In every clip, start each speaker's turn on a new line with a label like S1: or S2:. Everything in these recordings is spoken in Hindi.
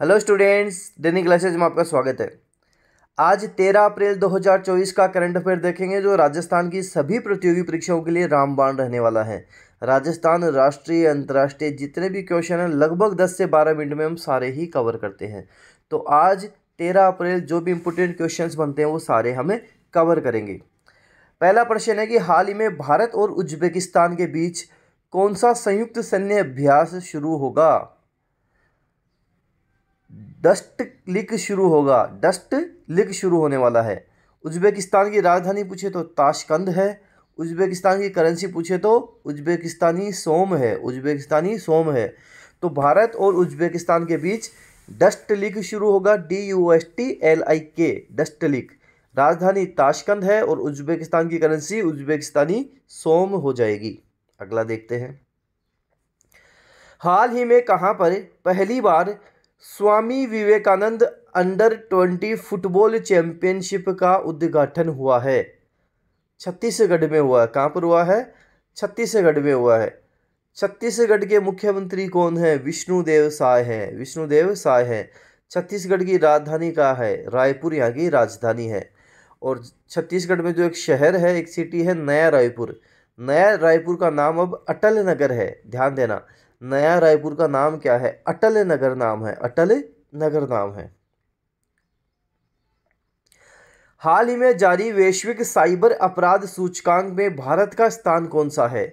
S1: हेलो स्टूडेंट्स दैनिक क्लासेज में आपका स्वागत है आज 13 अप्रैल 2024 का करंट अफेयर देखेंगे जो राजस्थान की सभी प्रतियोगी परीक्षाओं के लिए रामबाण रहने वाला है राजस्थान राष्ट्रीय अंतर्राष्ट्रीय जितने भी क्वेश्चन हैं लगभग 10 से 12 मिनट में हम सारे ही कवर करते हैं तो आज 13 अप्रैल जो भी इम्पोर्टेंट क्वेश्चन बनते हैं वो सारे हमें कवर करेंगे पहला प्रश्न है कि हाल ही में भारत और उज्बेकिस्तान के बीच कौन सा संयुक्त सैन्य अभ्यास शुरू होगा डस्ट लिक शुरू होगा डस्ट लिक शुरू होने वाला है उज्बेकिस्तान की राजधानी पूछे तो ताशकंद है उज्बेकिस्तान की करेंसी पूछे तो उज्बेकिस्तानी सोम है उज्बेकिस्तानी सोम है तो भारत और उज्बेकिस्तान के बीच डस्ट लिक शुरू होगा D U S T L I K dust लिक राजधानी ताशकंद है और उज्बेकिस्तान की करेंसी उज्बेकिस्तानी सोम हो जाएगी अगला देखते हैं हाल ही में कहाँ पर पहली बार Swami Vivekananda under twenty football championship का उद्घाटन हुआ है छत्तीसगढ़ में हुआ है कहाँ पर हुआ है छत्तीसगढ़ में हुआ है छत्तीसगढ़ के मुख्यमंत्री कौन है विष्णुदेव साय है विष्णुदेव साय है छत्तीसगढ़ की राजधानी कहाँ है रायपुर यहाँ की राजधानी है और छत्तीसगढ़ में जो एक शहर है एक सिटी है नया रायपुर नया रायपुर का नाम अब अटल नगर है ध्यान देना नया रायपुर का नाम क्या है अटल नगर नाम है अटल नगर नाम है हाल ही में जारी वैश्विक साइबर अपराध सूचकांक में भारत का स्थान कौन सा है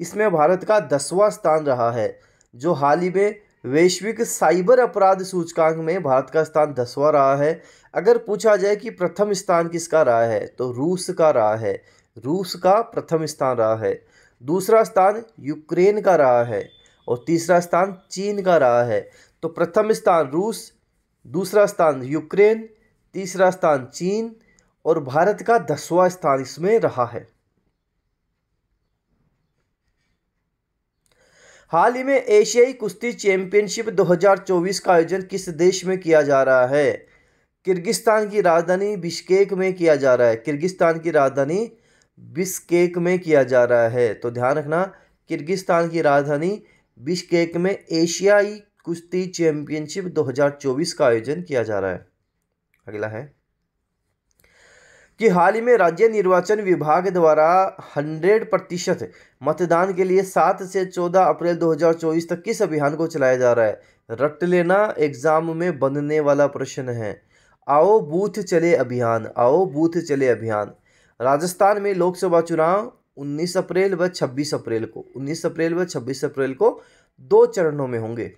S1: इसमें भारत का दसवां स्थान रहा है जो हाल ही में वैश्विक साइबर अपराध सूचकांक में भारत का स्थान दसवां रहा है अगर पूछा जाए कि प्रथम स्थान किसका रहा है तो रूस का रहा है रूस का प्रथम स्थान रहा है दूसरा स्थान यूक्रेन का रहा है और तीसरा स्थान चीन का रहा है तो प्रथम स्थान रूस दूसरा स्थान यूक्रेन तीसरा स्थान चीन और भारत का दसवां स्थान इसमें रहा है हाल ही में एशियाई कुश्ती चैंपियनशिप 2024 का आयोजन किस देश में किया जा रहा है किर्गिस्तान की राजधानी बिश्केक में किया जा रहा है किर्गिस्तान की राजधानी बिश्केक में किया जा रहा है तो ध्यान रखना किर्गिस्तान की राजधानी बिश्केक में एशियाई कुश्ती चैंपियनशिप 2024 का आयोजन किया जा रहा है अगला है कि हाल ही में राज्य निर्वाचन विभाग द्वारा 100 प्रतिशत मतदान के लिए 7 से 14 अप्रैल 2024 तक किस अभियान को चलाया जा रहा है रट लेना एग्जाम में बनने वाला प्रश्न है आओ बूथ चले अभियान आओ बूथ चले अभियान राजस्थान में लोकसभा चुनाव 19 अप्रैल व 26 अप्रैल को 19 अप्रैल व 26 अप्रैल को दो चरणों में होंगे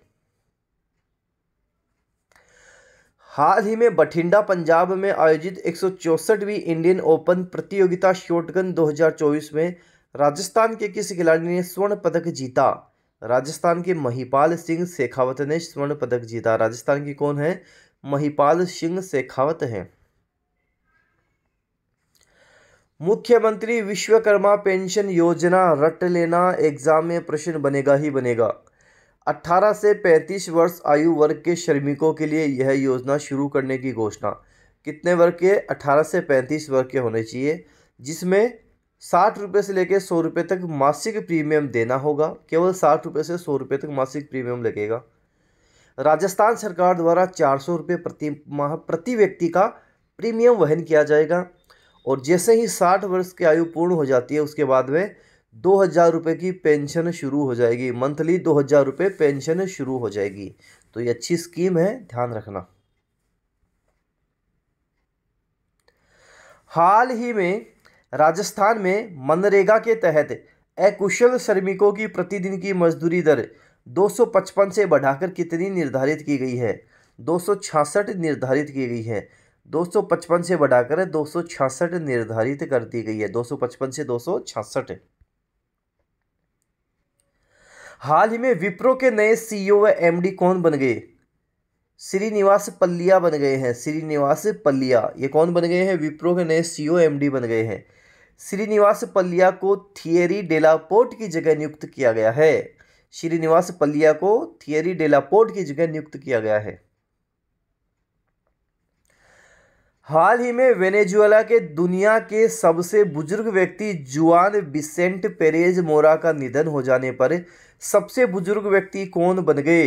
S1: हाल ही में बठिंडा पंजाब में आयोजित एक सौ इंडियन ओपन प्रतियोगिता शॉटगन 2024 में राजस्थान के किस खिलाड़ी ने स्वर्ण पदक जीता राजस्थान के महिपाल सिंह शेखावत ने स्वर्ण पदक जीता राजस्थान की कौन है महिपाल सिंह शेखावत हैं मुख्यमंत्री विश्वकर्मा पेंशन योजना रट लेना एग्ज़ाम में प्रश्न बनेगा ही बनेगा 18 से 35 वर्ष आयु वर्ग के श्रमिकों के लिए यह योजना शुरू करने की घोषणा कितने वर्ग के 18 से 35 वर्ग के होने चाहिए जिसमें साठ रुपये से लेकर सौ रुपये तक मासिक प्रीमियम देना होगा केवल साठ रुपये से सौ रुपये तक मासिक प्रीमियम लगेगा राजस्थान सरकार द्वारा चार सौ रुपये प्रति माह प्रति व्यक्ति का प्रीमियम वहन किया जाएगा और जैसे ही साठ वर्ष की आयु पूर्ण हो जाती है उसके बाद में दो हज़ार रुपये की पेंशन शुरू हो जाएगी मंथली दो हज़ार रुपये पेंशन शुरू हो जाएगी तो ये अच्छी स्कीम है ध्यान रखना हाल ही में राजस्थान में मनरेगा के तहत अकुशल श्रमिकों की प्रतिदिन की मजदूरी दर 255 से बढ़ाकर कितनी निर्धारित की गई है दो निर्धारित की गई है 255 से बढ़ाकर 266 निर्धारित कर दी गई है 255 से 266 हाल ही में विप्रो के नए सीईओ e व एमडी कौन बन गए श्रीनिवास पल्लिया बन गए हैं श्रीनिवास पल्लिया ये कौन बन गए हैं विप्रो के नए सीईओ एमडी e बन गए हैं श्रीनिवास पल्लिया को थियरी डेलापोर्ट की जगह नियुक्त किया गया है श्रीनिवास पल्लिया को थियरी डेलापोर्ट की जगह नियुक्त किया गया है हाल ही में वेनेजुएला के दुनिया के सबसे बुजुर्ग व्यक्ति जुआन बिसेंट पेरेज मोरा का निधन हो जाने पर सबसे बुजुर्ग व्यक्ति कौन बन गए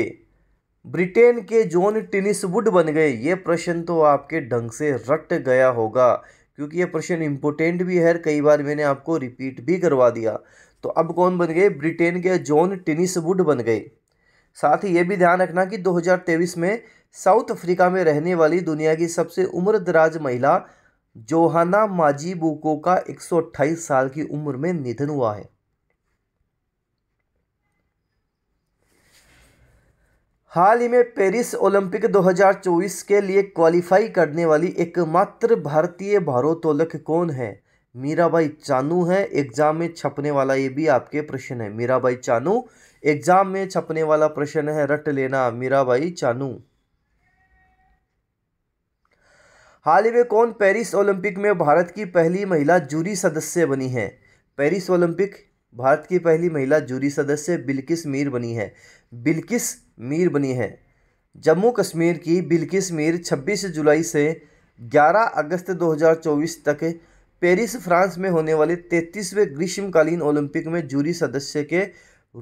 S1: ब्रिटेन के जॉन टिनिसवुड बन गए ये प्रश्न तो आपके ढंग से रट गया होगा क्योंकि ये प्रश्न इम्पोर्टेंट भी है कई बार मैंने आपको रिपीट भी करवा दिया तो अब कौन बन गए ब्रिटेन के जॉन टिनिसवुड बन गए साथ ही ये भी ध्यान रखना कि 2023 में साउथ अफ्रीका में रहने वाली दुनिया की सबसे उम्र दराज महिला जोहाना माजीबुको का एक साल की उम्र में निधन हुआ है हाल ही में पेरिस ओलंपिक 2024 के लिए क्वालिफाई करने वाली एकमात्र भारतीय भारोत्तोलक कौन है मीराबाई चानू है एग्ज़ाम में छपने वाला ये भी आपके प्रश्न है मीराबाई चानू एग्ज़ाम में छपने वाला प्रश्न है रट लेना मीराबाई चानू हाल ही में कौन पेरिस ओलंपिक में भारत की पहली महिला जूरी सदस्य बनी है पेरिस ओलंपिक भारत की पहली महिला जूरी सदस्य बिल्किस मीर बनी है बिल्किस मीर बनी है जम्मू कश्मीर की बिल्किस मीर 26 जुलाई से 11 अगस्त 2024 तक पेरिस फ्रांस में होने वाले तैतीसवें ग्रीष्मकालीन ओलंपिक में जूरी सदस्य के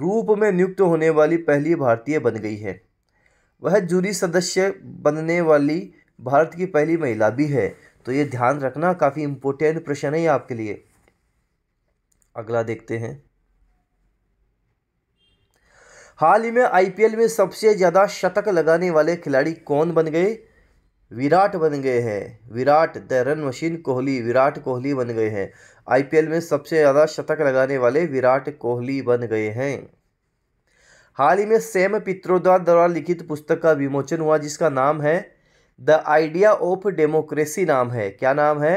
S1: रूप में नियुक्त होने वाली पहली भारतीय बन गई है वह जूरी सदस्य बनने वाली भारत की पहली महिला भी है तो ये ध्यान रखना काफ़ी इम्पोर्टेंट प्रश्न है आपके लिए अगला देखते हैं हाल ही में आईपीएल में सबसे ज़्यादा शतक लगाने वाले खिलाड़ी कौन बन गए विराट बन गए हैं Virat the run machine Kohli Virat Kohli बन गए हैं आईपीएल में सबसे ज़्यादा शतक लगाने वाले विराट कोहली बन गए हैं हाल ही में सेम पित्रोदा द्वारा लिखित पुस्तक का विमोचन हुआ जिसका नाम है द आइडिया ऑफ डेमोक्रेसी नाम है क्या नाम है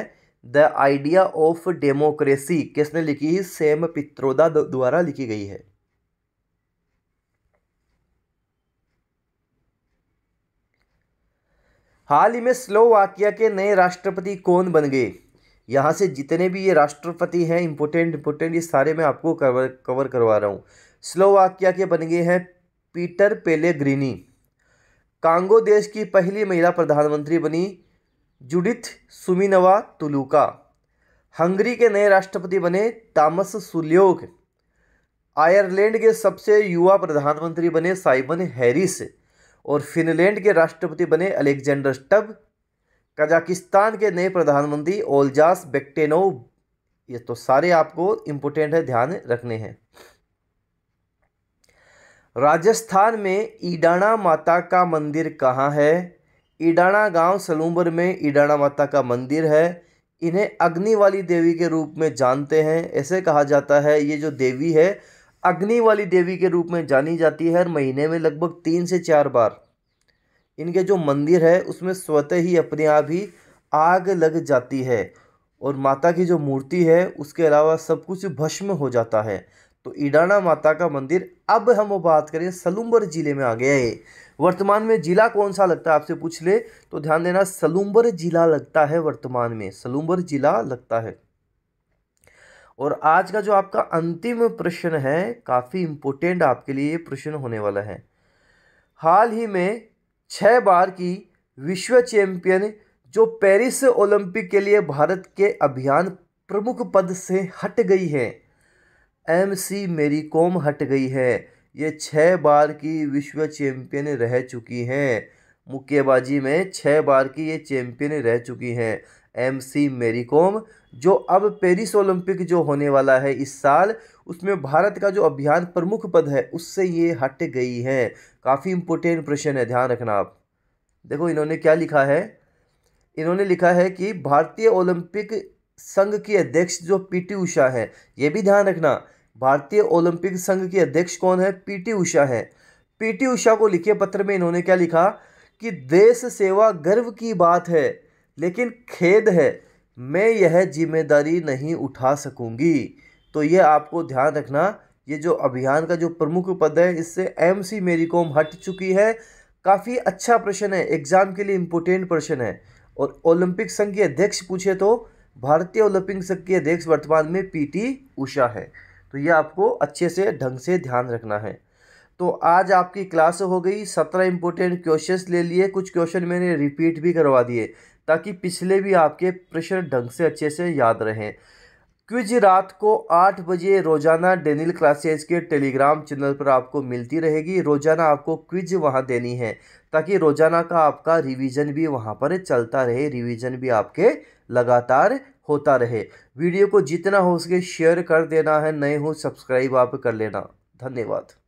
S1: द आइडिया ऑफ डेमोक्रेसी किसने लिखी है सेम पित्रोदा द्वारा लिखी गई है हाल ही में स्लोवाकिया के नए राष्ट्रपति कौन बन गए यहाँ से जितने भी ये राष्ट्रपति हैं इम्पोर्टेंट इम्पोर्टेंट ये सारे मैं आपको कवर कवर करवा रहा हूँ स्लोवाकिया के बन गए हैं पीटर ग्रीनी कांगो देश की पहली महिला प्रधानमंत्री बनी जुडिथ सुमिनवा तुलुका हंगरी के नए राष्ट्रपति बने तामस सुल्योग आयरलैंड के सबसे युवा प्रधानमंत्री बने साइबन हैरिस और फिनलैंड के राष्ट्रपति बने अलेक्जेंडर स्टब कजाकिस्तान के नए प्रधानमंत्री ओलजास बेक्टेनोव ये तो सारे आपको इम्पोर्टेंट है ध्यान रखने हैं राजस्थान में ईडाणा माता का मंदिर कहाँ है ईडाणा गांव सलूम्बर में ईडाणा माता का मंदिर है इन्हें अग्नि वाली देवी के रूप में जानते हैं ऐसे कहा जाता है ये जो देवी है अग्नि वाली देवी के रूप में जानी जाती है हर महीने में लगभग तीन से चार बार इनके जो मंदिर है उसमें स्वतः ही अपने आप ही आग लग जाती है और माता की जो मूर्ति है उसके अलावा सब कुछ भस्म हो जाता है तो ईडाना माता का मंदिर अब हम बात करें सलूम्बर ज़िले में आ गया है वर्तमान में ज़िला कौन सा लगता है आपसे पूछ ले तो ध्यान देना सलूम्बर ज़िला लगता है वर्तमान में सलूम्बर ज़िला लगता है और आज का जो आपका अंतिम प्रश्न है काफ़ी इम्पोर्टेंट आपके लिए ये प्रश्न होने वाला है हाल ही में छः बार की विश्व चैंपियन जो पेरिस ओलंपिक के लिए भारत के अभियान प्रमुख पद से हट गई है एम सी मेरी कॉम हट गई है ये छः बार की विश्व चैंपियन रह चुकी हैं मुक्केबाजी में छः बार की ये चैंपियन रह चुकी हैं एम सी कॉम जो अब पेरिस ओलंपिक जो होने वाला है इस साल उसमें भारत का जो अभियान प्रमुख पद है उससे ये हट गई है काफ़ी इम्पोर्टेंट प्रश्न है ध्यान रखना आप देखो इन्होंने क्या लिखा है इन्होंने लिखा है कि भारतीय ओलंपिक संघ की अध्यक्ष जो पीटी उषा है ये भी ध्यान रखना भारतीय ओलंपिक संघ की अध्यक्ष कौन है पीटी उषा है पीटी उषा को लिखे पत्र में इन्होंने क्या लिखा कि देश सेवा गर्व की बात है लेकिन खेद है मैं यह जिम्मेदारी नहीं उठा सकूँगी तो यह आपको ध्यान रखना ये जो अभियान का जो प्रमुख पद है इससे एम सी मेरी कॉम हट चुकी है काफ़ी अच्छा प्रश्न है एग्ज़ाम के लिए इम्पोर्टेंट प्रश्न है और ओलंपिक संघ के अध्यक्ष पूछे तो भारतीय ओलंपिक संघ के अध्यक्ष वर्तमान में पीटी उषा है तो ये आपको अच्छे से ढंग से ध्यान रखना है तो आज आपकी क्लास हो गई सत्रह इंपॉर्टेंट क्वेश्चंस ले लिए कुछ क्वेश्चन मैंने रिपीट भी करवा दिए ताकि पिछले भी आपके प्रश्न ढंग से अच्छे से याद रहें क्विज रात को आठ बजे रोजाना डेनिल क्लासेज के टेलीग्राम चैनल पर आपको मिलती रहेगी रोजाना आपको क्विज वहाँ देनी है ताकि रोजाना का आपका रिवीजन भी वहाँ पर चलता रहे रिवीजन भी आपके लगातार होता रहे वीडियो को जितना हो सके शेयर कर देना है नए हो सब्सक्राइब आप कर लेना धन्यवाद